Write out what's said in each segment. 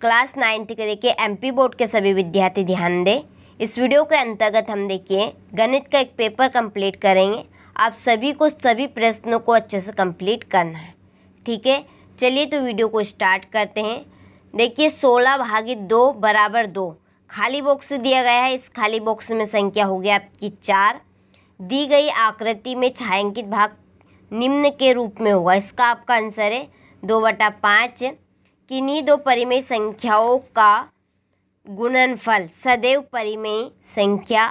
class ninth के देखिए MP board के सभी विद्यार्थी ध्यान दें इस वीडियो के अंतर्गत हम देखिए गणित का एक पेपर कंप्लीट करेंगे आप सभी को सभी प्रश्नों को अच्छे से कंप्लीट करना है ठीक है चलिए तो वीडियो को स्टार्ट करते हैं देखिए सोलह भागी दो बराबर दो खाली बॉक्स दिया गया है इस खाली बॉक्स में संख्या हो गया आपकी चार दी गई आकृति में छायांकित भाग निम्न के रूप में होगा इसका आपका आंसर है दो बटा पाँच किन्हीं दो परिमेय संख्याओं का गुणनफल सदैव परिमेय संख्या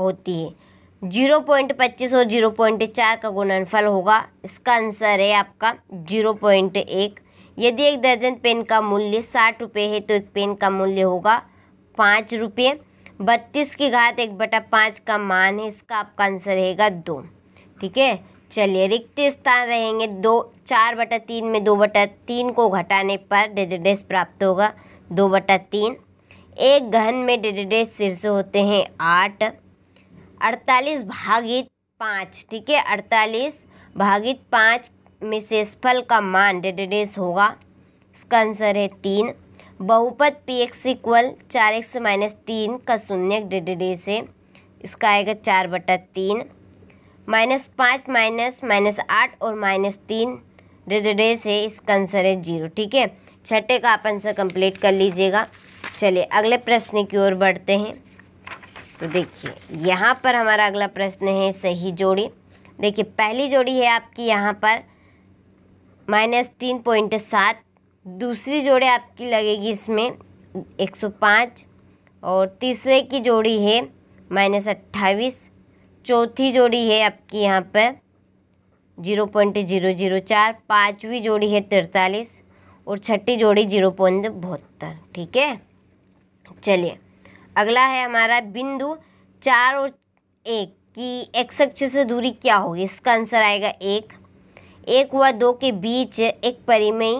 होती है जीरो पॉइंट पच्चीस और जीरो पॉइंट चार का गुणनफल होगा इसका आंसर है आपका जीरो पॉइंट एक यदि एक दर्जन पेन का मूल्य साठ रुपये है तो एक पेन का मूल्य होगा पाँच रुपये बत्तीस की घात एक बटा पाँच का मान है इसका आपका आंसर रहेगा दो ठीक है चलिए रिक्त स्थान रहेंगे दो चार बटा तीन में दो बटा तीन को घटाने पर डेडेडेस प्राप्त होगा दो बटा तीन एक गहन में डेडेडेस शीर्ष होते हैं आठ अड़तालीस भागित पाँच ठीक है अड़तालीस भागित पाँच में शेषफल का मान डेडेडेस होगा इसका आंसर है तीन बहुपद पी एक्स इक्वल चार एक्स माइनस तीन का शून्य डेडेडेस है इसका आएगा चार बटा तीन माइनस पाँच माइनस माइनस आठ और माइनस तीन डे से इसका आंसर है जीरो ठीक है छठे का आप आंसर कंप्लीट कर लीजिएगा चलिए अगले प्रश्न की ओर बढ़ते हैं तो देखिए यहाँ पर हमारा अगला प्रश्न है सही जोड़ी देखिए पहली जोड़ी है आपकी यहाँ पर माइनस तीन पॉइंट सात दूसरी जोड़ी आपकी लगेगी इसमें एक सौ पाँच और तीसरे की जोड़ी है माइनस अट्ठाईस चौथी जोड़ी है आपकी यहाँ पर जीरो पॉइंट जीरो जीरो चार पाँचवीं जोड़ी है तिरतालीस और छठी जोड़ी जीरो पॉइंट बहत्तर ठीक है चलिए अगला है हमारा बिंदु चार और एक की एक्स अक्ष से दूरी क्या होगी इसका आंसर आएगा एक एक व दो के बीच एक परिमेय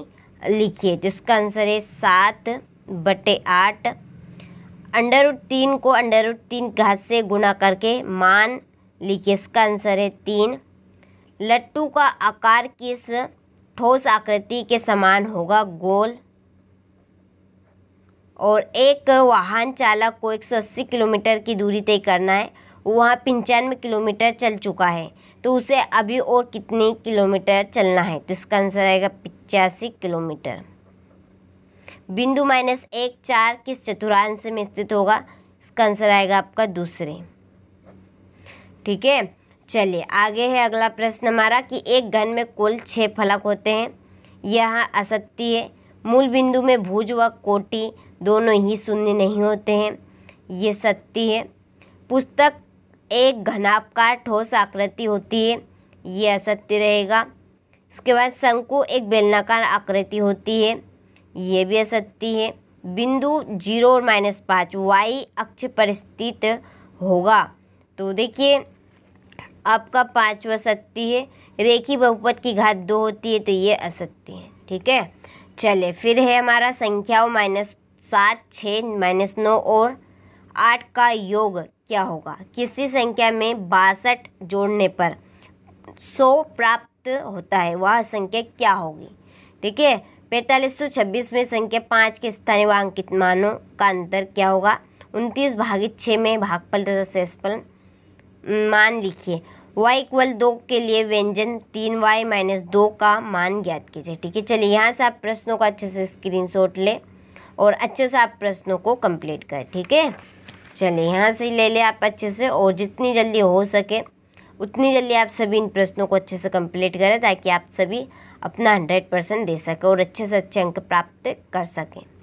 लिखिए तो इसका आंसर है सात बटे आठ अंडर उड तीन को अंडर उड तीन घात से गुणा करके मान लिखिए इसका आंसर है तीन लट्टू का आकार किस ठोस आकृति के समान होगा गोल और एक वाहन चालक को 180 किलोमीटर की दूरी तय करना है वहाँ पंचानवे किलोमीटर चल चुका है तो उसे अभी और कितने किलोमीटर चलना है तो इसका आंसर आएगा पचासी किलोमीटर बिंदु माइनस एक चार किस चतुर्थांश में स्थित होगा इसका आंसर आएगा आपका दूसरे ठीक है चलिए आगे है अगला प्रश्न हमारा कि एक घन में कुल छः फलक होते हैं यह असत्य है मूल बिंदु में भुज व कोटि दोनों ही शून्य नहीं होते हैं ये सत्य है पुस्तक एक घनापकार ठोस आकृति होती है ये असत्य रहेगा इसके बाद शंकु एक बेलनाकार आकृति होती है ये भी असत्य है बिंदु जीरो और माइनस पाँच वाई अक्ष पर स्थित होगा तो देखिए आपका पाँच सत्य है रेखी बहुपद की घात दो होती है तो ये असत्य है ठीक है चले फिर है हमारा संख्याओं माइनस सात छः माइनस नौ और आठ का योग क्या होगा किसी संख्या में बासठ जोड़ने पर सौ प्राप्त होता है वह संख्या क्या होगी ठीक है पैंतालीस सौ छब्बीस में संख्या पाँच के स्थानीय व अंकित मानों का अंतर क्या होगा उनतीस भागित छः में भागफल तथा शेषफल मान लिखिए y इक्वल दो के लिए व्यंजन तीन वाई माइनस दो का मान ज्ञात कीजिए ठीक है चलिए यहाँ से आप प्रश्नों का अच्छे से स्क्रीन शॉट लें और अच्छे से आप प्रश्नों को कंप्लीट करें ठीक है चलिए यहाँ से ले लें आप अच्छे से और जितनी जल्दी हो सके उतनी जल्दी आप सभी इन प्रश्नों को अच्छे से कंप्लीट करें ताकि आप सभी अपना हंड्रेड परसेंट दे सकें और अच्छे से अच्छे अंक प्राप्त कर सकें